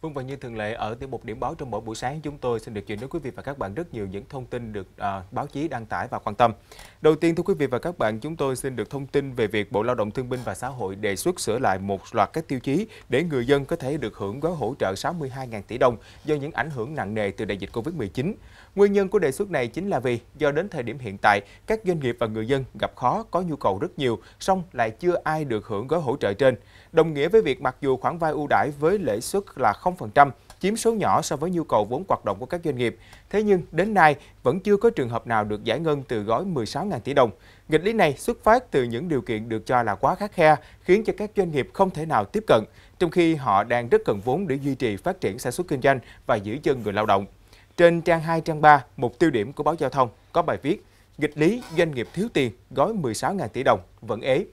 Vâng và như thường lệ ở tiểu mục điểm báo trong mỗi buổi sáng chúng tôi xin được chuyển đến quý vị và các bạn rất nhiều những thông tin được à, báo chí đăng tải và quan tâm. Đầu tiên thưa quý vị và các bạn chúng tôi xin được thông tin về việc Bộ Lao động Thương binh và Xã hội đề xuất sửa lại một loạt các tiêu chí để người dân có thể được hưởng gói hỗ trợ 62.000 tỷ đồng do những ảnh hưởng nặng nề từ đại dịch Covid-19. Nguyên nhân của đề xuất này chính là vì do đến thời điểm hiện tại các doanh nghiệp và người dân gặp khó có nhu cầu rất nhiều song lại chưa ai được hưởng gói hỗ trợ trên đồng nghĩa với việc mặc dù khoản vay ưu đãi với lãi suất là 0% chiếm số nhỏ so với nhu cầu vốn hoạt động của các doanh nghiệp. Thế nhưng đến nay vẫn chưa có trường hợp nào được giải ngân từ gói 16.000 tỷ đồng. Nghịch lý này xuất phát từ những điều kiện được cho là quá khắc khe, khiến cho các doanh nghiệp không thể nào tiếp cận, trong khi họ đang rất cần vốn để duy trì phát triển sản xuất kinh doanh và giữ chân người lao động. Trên trang 2, trang 3, một tiêu điểm của báo Giao thông có bài viết Nghịch lý doanh nghiệp thiếu tiền gói 16.000 tỷ đồng vẫn ế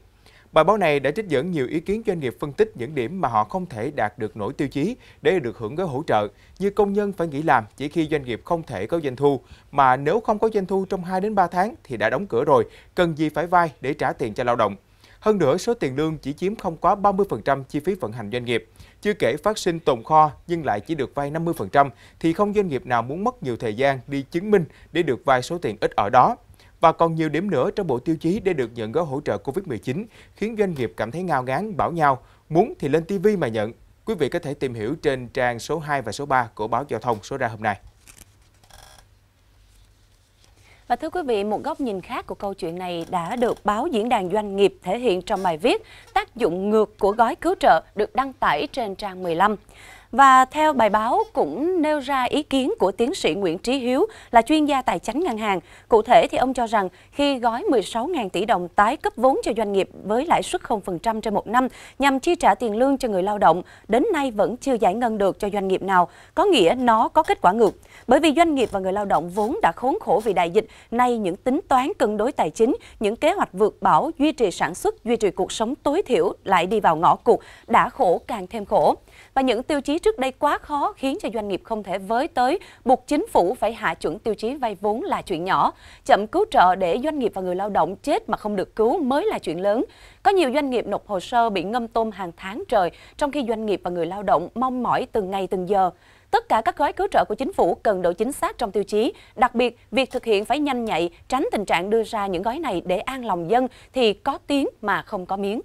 Bài báo này đã trích dẫn nhiều ý kiến doanh nghiệp phân tích những điểm mà họ không thể đạt được nổi tiêu chí để được hưởng gói hỗ trợ, như công nhân phải nghỉ làm chỉ khi doanh nghiệp không thể có doanh thu, mà nếu không có doanh thu trong 2 đến 3 tháng thì đã đóng cửa rồi, cần gì phải vay để trả tiền cho lao động. Hơn nữa, số tiền lương chỉ chiếm không quá 30% chi phí vận hành doanh nghiệp. Chưa kể phát sinh tồn kho nhưng lại chỉ được vay 50% thì không doanh nghiệp nào muốn mất nhiều thời gian đi chứng minh để được vay số tiền ít ở đó và còn nhiều điểm nữa trong bộ tiêu chí để được nhận gói hỗ trợ Covid-19 khiến doanh nghiệp cảm thấy ngao ngán bảo nhau, muốn thì lên TV mà nhận. Quý vị có thể tìm hiểu trên trang số 2 và số 3 của báo Giao thông số ra hôm nay. Và thưa quý vị, một góc nhìn khác của câu chuyện này đã được báo Diễn đàn Doanh nghiệp thể hiện trong bài viết Tác dụng ngược của gói cứu trợ được đăng tải trên trang 15. Và theo bài báo cũng nêu ra ý kiến của tiến sĩ Nguyễn Trí Hiếu là chuyên gia tài chính ngân hàng. Cụ thể thì ông cho rằng khi gói 16.000 tỷ đồng tái cấp vốn cho doanh nghiệp với lãi suất 0% trên một năm nhằm chi trả tiền lương cho người lao động, đến nay vẫn chưa giải ngân được cho doanh nghiệp nào, có nghĩa nó có kết quả ngược. Bởi vì doanh nghiệp và người lao động vốn đã khốn khổ vì đại dịch, nay những tính toán cân đối tài chính, những kế hoạch vượt bão, duy trì sản xuất, duy trì cuộc sống tối thiểu lại đi vào ngõ cụt, đã khổ càng thêm khổ. Và những tiêu chí trước đây quá khó khiến cho doanh nghiệp không thể với tới, buộc chính phủ phải hạ chuẩn tiêu chí vay vốn là chuyện nhỏ. Chậm cứu trợ để doanh nghiệp và người lao động chết mà không được cứu mới là chuyện lớn. Có nhiều doanh nghiệp nộp hồ sơ bị ngâm tôm hàng tháng trời, trong khi doanh nghiệp và người lao động mong mỏi từng ngày từng giờ. Tất cả các gói cứu trợ của chính phủ cần độ chính xác trong tiêu chí. Đặc biệt, việc thực hiện phải nhanh nhạy, tránh tình trạng đưa ra những gói này để an lòng dân thì có tiếng mà không có miếng.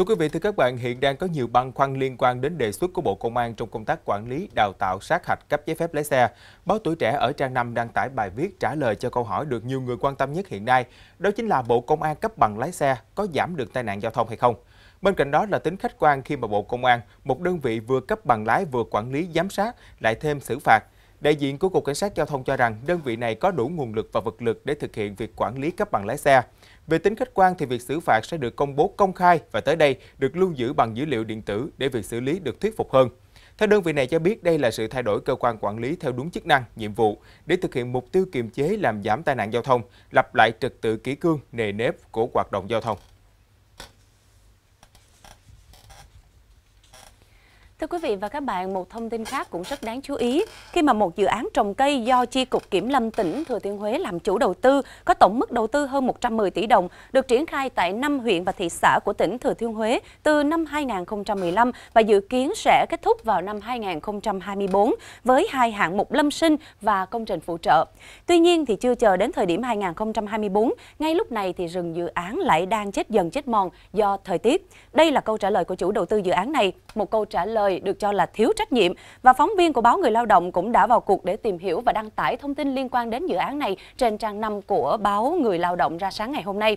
Thưa quý vị, thưa các bạn, hiện đang có nhiều băn khoăn liên quan đến đề xuất của Bộ Công an trong công tác quản lý, đào tạo, sát hạch, cấp giấy phép lái xe. Báo Tuổi Trẻ ở trang 5 đăng tải bài viết trả lời cho câu hỏi được nhiều người quan tâm nhất hiện nay, đó chính là Bộ Công an cấp bằng lái xe có giảm được tai nạn giao thông hay không? Bên cạnh đó là tính khách quan khi mà Bộ Công an, một đơn vị vừa cấp bằng lái vừa quản lý giám sát, lại thêm xử phạt – Đại diện của Cục Cảnh sát Giao thông cho rằng đơn vị này có đủ nguồn lực và vật lực để thực hiện việc quản lý cấp bằng lái xe. Về tính khách quan thì việc xử phạt sẽ được công bố công khai và tới đây được lưu giữ bằng dữ liệu điện tử để việc xử lý được thuyết phục hơn. Theo đơn vị này cho biết đây là sự thay đổi cơ quan quản lý theo đúng chức năng, nhiệm vụ để thực hiện mục tiêu kiềm chế làm giảm tai nạn giao thông, lập lại trật tự kỷ cương, nề nếp của hoạt động giao thông. Thưa quý vị và các bạn, một thông tin khác cũng rất đáng chú ý khi mà một dự án trồng cây do Chi cục Kiểm lâm tỉnh Thừa Thiên Huế làm chủ đầu tư có tổng mức đầu tư hơn 110 tỷ đồng được triển khai tại 5 huyện và thị xã của tỉnh Thừa Thiên Huế từ năm 2015 và dự kiến sẽ kết thúc vào năm 2024 với hai hạng mục lâm sinh và công trình phụ trợ. Tuy nhiên thì chưa chờ đến thời điểm 2024, ngay lúc này thì rừng dự án lại đang chết dần chết mòn do thời tiết. Đây là câu trả lời của chủ đầu tư dự án này, một câu trả lời thời được cho là thiếu trách nhiệm và phóng viên của báo Người Lao động cũng đã vào cuộc để tìm hiểu và đăng tải thông tin liên quan đến dự án này trên trang 5 của báo Người Lao động ra sáng ngày hôm nay.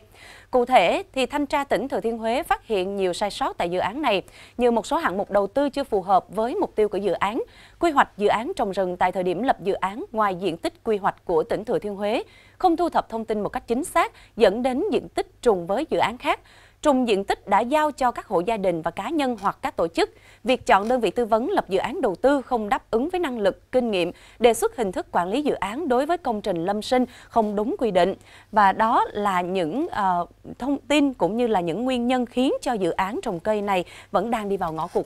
Cụ thể thì thanh tra tỉnh Thừa Thiên Huế phát hiện nhiều sai sót tại dự án này như một số hạng mục đầu tư chưa phù hợp với mục tiêu của dự án, quy hoạch dự án trồng rừng tại thời điểm lập dự án ngoài diện tích quy hoạch của tỉnh Thừa Thiên Huế, không thu thập thông tin một cách chính xác dẫn đến diện tích trùng với dự án khác trùng diện tích đã giao cho các hộ gia đình và cá nhân hoặc các tổ chức. Việc chọn đơn vị tư vấn lập dự án đầu tư không đáp ứng với năng lực, kinh nghiệm, đề xuất hình thức quản lý dự án đối với công trình lâm sinh không đúng quy định. Và đó là những uh, thông tin cũng như là những nguyên nhân khiến cho dự án trồng cây này vẫn đang đi vào ngõ cụt.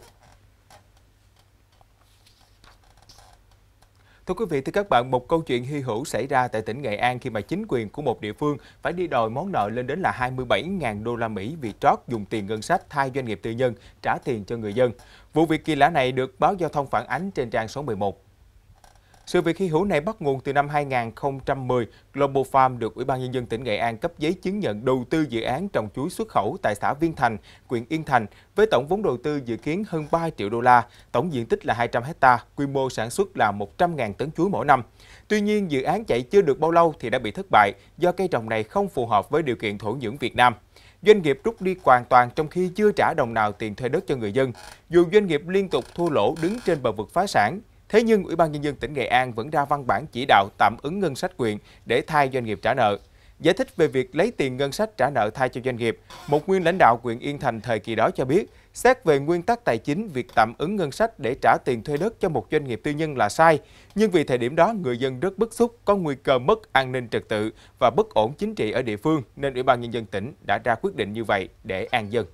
Thưa quý vị, thưa các bạn, một câu chuyện hy hữu xảy ra tại tỉnh Nghệ An khi mà chính quyền của một địa phương phải đi đòi món nợ lên đến là 27.000 đô la Mỹ vì trót dùng tiền ngân sách thay doanh nghiệp tư nhân trả tiền cho người dân. Vụ việc kỳ lạ này được báo Giao thông phản ánh trên trang số 11 sự việc khi hữu này bắt nguồn từ năm 2010, Global Farm được Ủy ban Nhân dân tỉnh Nghệ An cấp giấy chứng nhận đầu tư dự án trồng chuối xuất khẩu tại xã Viên Thành, huyện Yên Thành, với tổng vốn đầu tư dự kiến hơn 3 triệu đô la, tổng diện tích là 200 hecta, quy mô sản xuất là 100.000 tấn chuối mỗi năm. Tuy nhiên, dự án chạy chưa được bao lâu thì đã bị thất bại do cây trồng này không phù hợp với điều kiện thổ nhưỡng Việt Nam doanh nghiệp rút đi hoàn toàn trong khi chưa trả đồng nào tiền thuê đất cho người dân. Dù doanh nghiệp liên tục thua lỗ đứng trên bờ vực phá sản, Thế nhưng Ủy ban nhân dân tỉnh Nghệ An vẫn ra văn bản chỉ đạo tạm ứng ngân sách quyền để thay doanh nghiệp trả nợ. Giải thích về việc lấy tiền ngân sách trả nợ thay cho doanh nghiệp, một nguyên lãnh đạo quyền Yên Thành thời kỳ đó cho biết, xét về nguyên tắc tài chính, việc tạm ứng ngân sách để trả tiền thuê đất cho một doanh nghiệp tư nhân là sai, nhưng vì thời điểm đó người dân rất bức xúc, có nguy cơ mất an ninh trật tự và bất ổn chính trị ở địa phương nên Ủy ban nhân dân tỉnh đã ra quyết định như vậy để an dân.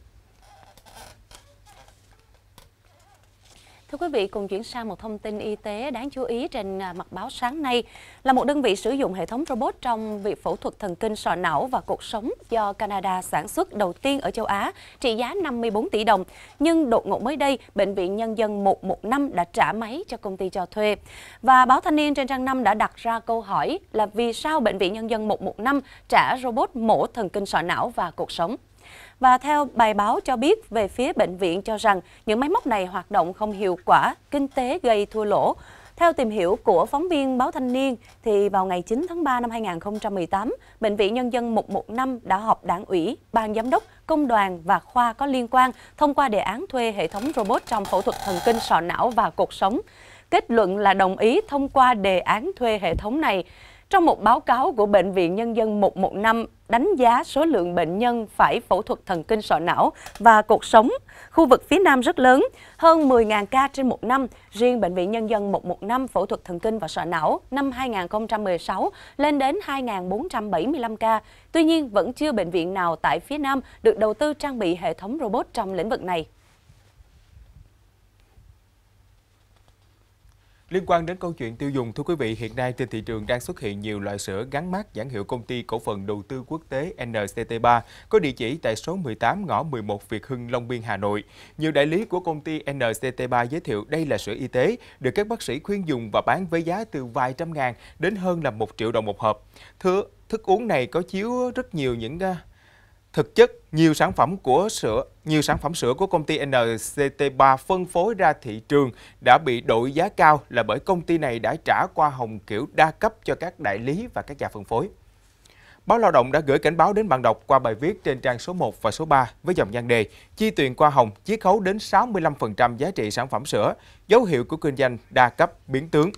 Thưa quý vị, cùng chuyển sang một thông tin y tế đáng chú ý trên à, mặt báo sáng nay là một đơn vị sử dụng hệ thống robot trong việc phẫu thuật thần kinh sọ não và cột sống do Canada sản xuất đầu tiên ở châu Á trị giá 54 tỷ đồng. Nhưng đột ngột mới đây, Bệnh viện Nhân dân 115 đã trả máy cho công ty cho thuê. Và báo Thanh niên trên trang 5 đã đặt ra câu hỏi là vì sao Bệnh viện Nhân dân 115 trả robot mổ thần kinh sọ não và cột sống. Và theo bài báo cho biết về phía bệnh viện cho rằng những máy móc này hoạt động không hiệu quả, kinh tế gây thua lỗ. Theo tìm hiểu của phóng viên báo Thanh niên, thì vào ngày 9 tháng 3 năm 2018, Bệnh viện Nhân dân 115 đã họp đảng ủy, ban giám đốc, công đoàn và khoa có liên quan thông qua đề án thuê hệ thống robot trong phẫu thuật thần kinh sọ não và cột sống. Kết luận là đồng ý thông qua đề án thuê hệ thống này. Trong một báo cáo của Bệnh viện Nhân dân 115 đánh giá số lượng bệnh nhân phải phẫu thuật thần kinh sọ não và cuộc sống, khu vực phía Nam rất lớn, hơn 10.000 ca trên một năm. Riêng Bệnh viện Nhân dân 115 phẫu thuật thần kinh và sọ não năm 2016 lên đến 2.475 ca. Tuy nhiên, vẫn chưa bệnh viện nào tại phía Nam được đầu tư trang bị hệ thống robot trong lĩnh vực này. Liên quan đến câu chuyện tiêu dùng, thưa quý vị, hiện nay trên thị trường đang xuất hiện nhiều loại sữa gắn mát nhãn hiệu công ty cổ phần đầu tư quốc tế NCT3 có địa chỉ tại số 18 ngõ 11 Việt Hưng, Long Biên, Hà Nội. Nhiều đại lý của công ty NCT3 giới thiệu đây là sữa y tế, được các bác sĩ khuyên dùng và bán với giá từ vài trăm ngàn đến hơn là một triệu đồng một hộp. Thưa, thức uống này có chứa rất nhiều những à, Thực chất, nhiều sản phẩm của sữa, nhiều sản phẩm sữa của công ty NCT3 phân phối ra thị trường đã bị đội giá cao là bởi công ty này đã trả qua hồng kiểu đa cấp cho các đại lý và các nhà phân phối. Báo Lao động đã gửi cảnh báo đến bạn đọc qua bài viết trên trang số 1 và số 3 với dòng nhan đề Chi tiền qua hồng chiết khấu đến 65% giá trị sản phẩm sữa, dấu hiệu của kinh doanh đa cấp biến tướng.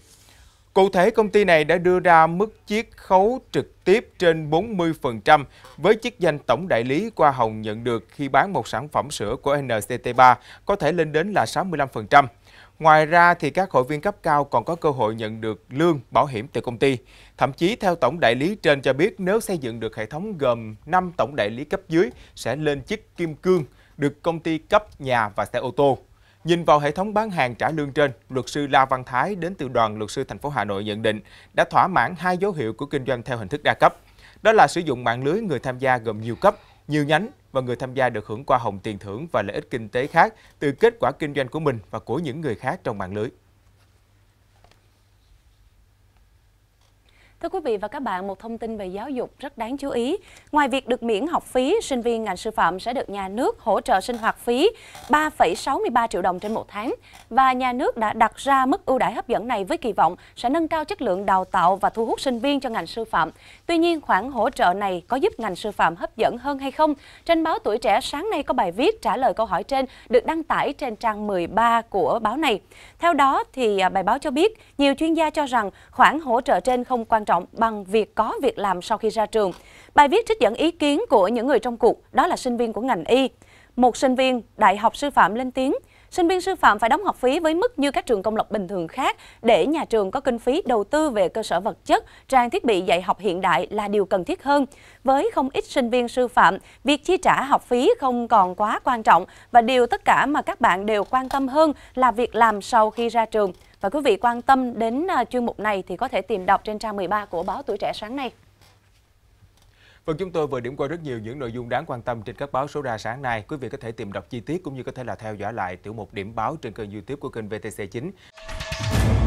Cụ thể, công ty này đã đưa ra mức chiết khấu trực tiếp trên 40% với chức danh tổng đại lý qua hồng nhận được khi bán một sản phẩm sữa của NCT3 có thể lên đến là 65%. Ngoài ra, thì các hội viên cấp cao còn có cơ hội nhận được lương, bảo hiểm từ công ty. Thậm chí, theo tổng đại lý trên cho biết, nếu xây dựng được hệ thống gồm 5 tổng đại lý cấp dưới sẽ lên chiếc kim cương, được công ty cấp nhà và xe ô tô. Nhìn vào hệ thống bán hàng trả lương trên, luật sư La Văn Thái đến từ đoàn luật sư thành phố Hà Nội nhận định đã thỏa mãn hai dấu hiệu của kinh doanh theo hình thức đa cấp. Đó là sử dụng mạng lưới người tham gia gồm nhiều cấp, nhiều nhánh và người tham gia được hưởng qua hồng tiền thưởng và lợi ích kinh tế khác từ kết quả kinh doanh của mình và của những người khác trong mạng lưới. Thưa quý vị và các bạn, một thông tin về giáo dục rất đáng chú ý. Ngoài việc được miễn học phí, sinh viên ngành sư phạm sẽ được nhà nước hỗ trợ sinh hoạt phí 3,63 triệu đồng trên một tháng. Và nhà nước đã đặt ra mức ưu đãi hấp dẫn này với kỳ vọng sẽ nâng cao chất lượng đào tạo và thu hút sinh viên cho ngành sư phạm. Tuy nhiên, khoản hỗ trợ này có giúp ngành sư phạm hấp dẫn hơn hay không? Trên báo Tuổi Trẻ sáng nay có bài viết trả lời câu hỏi trên được đăng tải trên trang 13 của báo này. Theo đó, thì à, bài báo cho biết nhiều chuyên gia cho rằng khoản hỗ trợ trên không quan trọng bằng việc có việc làm sau khi ra trường. Bài viết trích dẫn ý kiến của những người trong cuộc, đó là sinh viên của ngành y. Một sinh viên Đại học Sư phạm lên tiếng, sinh viên sư phạm phải đóng học phí với mức như các trường công lập bình thường khác để nhà trường có kinh phí đầu tư về cơ sở vật chất, trang thiết bị dạy học hiện đại là điều cần thiết hơn. Với không ít sinh viên sư phạm, việc chi trả học phí không còn quá quan trọng và điều tất cả mà các bạn đều quan tâm hơn là việc làm sau khi ra trường. Và quý vị quan tâm đến à, chuyên mục này thì có thể tìm đọc trên trang 13 của báo Tuổi Trẻ sáng nay. Vâng, chúng tôi vừa điểm qua rất nhiều những nội dung đáng quan tâm trên các báo số ra sáng nay. Quý vị có thể tìm đọc chi tiết cũng như có thể là theo dõi lại tiểu mục điểm báo trên kênh youtube của kênh VTC9.